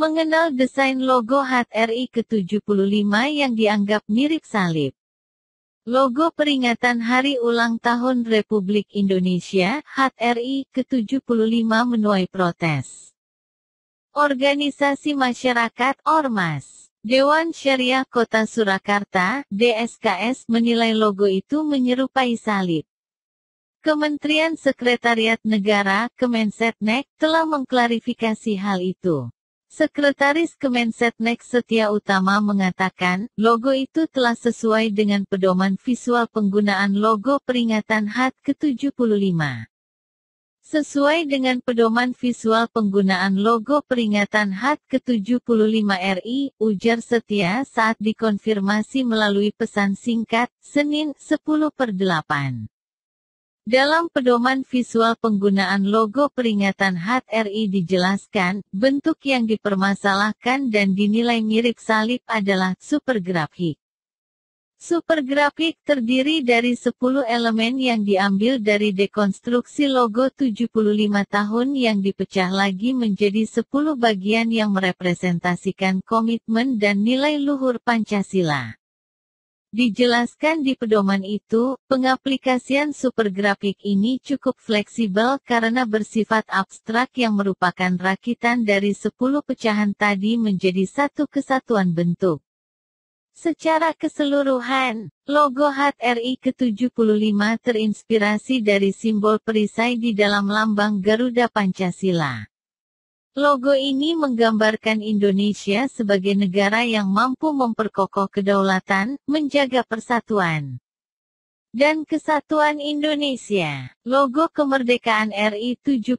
mengenal desain logo HRI ke-75 yang dianggap mirip salib. Logo peringatan Hari Ulang Tahun Republik Indonesia HRI ke-75 menuai protes. Organisasi Masyarakat Ormas Dewan Syariah Kota Surakarta DSKS menilai logo itu menyerupai salib. Kementerian Sekretariat Negara Kemensetnek telah mengklarifikasi hal itu. Sekretaris Kemensetnek Setia Utama mengatakan, logo itu telah sesuai dengan pedoman visual penggunaan logo peringatan HAT ke-75. Sesuai dengan pedoman visual penggunaan logo peringatan HAT ke-75 RI, ujar Setia saat dikonfirmasi melalui pesan singkat, Senin, 10 per 8. Dalam pedoman visual penggunaan logo peringatan RI dijelaskan, bentuk yang dipermasalahkan dan dinilai mirip salib adalah supergrafik. Supergrafik terdiri dari 10 elemen yang diambil dari dekonstruksi logo 75 tahun yang dipecah lagi menjadi 10 bagian yang merepresentasikan komitmen dan nilai luhur Pancasila. Dijelaskan di pedoman itu, pengaplikasian supergrafik ini cukup fleksibel karena bersifat abstrak yang merupakan rakitan dari 10 pecahan tadi menjadi satu kesatuan bentuk. Secara keseluruhan, logo HAT RI ke-75 terinspirasi dari simbol perisai di dalam lambang Garuda Pancasila. Logo ini menggambarkan Indonesia sebagai negara yang mampu memperkokoh kedaulatan, menjaga persatuan dan Kesatuan Indonesia. Logo kemerdekaan RI 75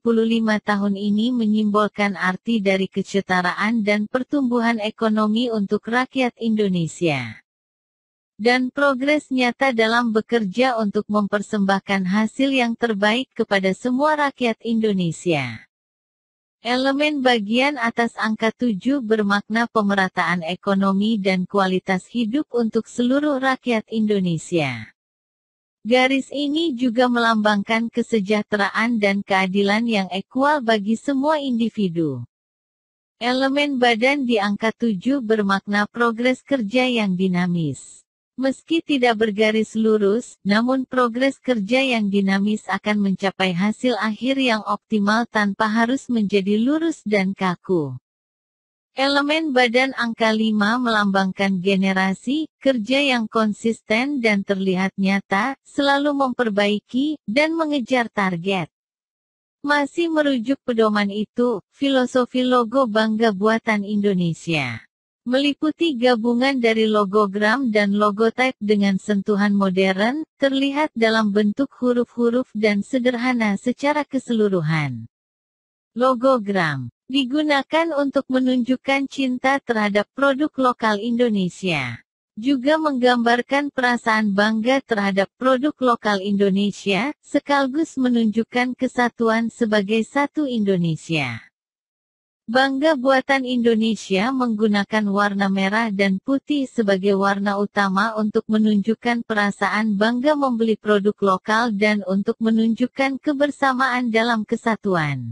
tahun ini menyimbolkan arti dari kesetaraan dan pertumbuhan ekonomi untuk rakyat Indonesia. Dan progres nyata dalam bekerja untuk mempersembahkan hasil yang terbaik kepada semua rakyat Indonesia. Elemen bagian atas angka 7 bermakna pemerataan ekonomi dan kualitas hidup untuk seluruh rakyat Indonesia. Garis ini juga melambangkan kesejahteraan dan keadilan yang equal bagi semua individu. Elemen badan di angka 7 bermakna progres kerja yang dinamis. Meski tidak bergaris lurus, namun progres kerja yang dinamis akan mencapai hasil akhir yang optimal tanpa harus menjadi lurus dan kaku. Elemen badan angka 5 melambangkan generasi, kerja yang konsisten dan terlihat nyata, selalu memperbaiki, dan mengejar target. Masih merujuk pedoman itu, filosofi logo bangga buatan Indonesia meliputi gabungan dari logogram dan logotype dengan sentuhan modern, terlihat dalam bentuk huruf-huruf dan sederhana secara keseluruhan. Logogram digunakan untuk menunjukkan cinta terhadap produk lokal Indonesia. Juga menggambarkan perasaan bangga terhadap produk lokal Indonesia, sekaligus menunjukkan kesatuan sebagai satu Indonesia. Bangga buatan Indonesia menggunakan warna merah dan putih sebagai warna utama untuk menunjukkan perasaan bangga membeli produk lokal dan untuk menunjukkan kebersamaan dalam kesatuan.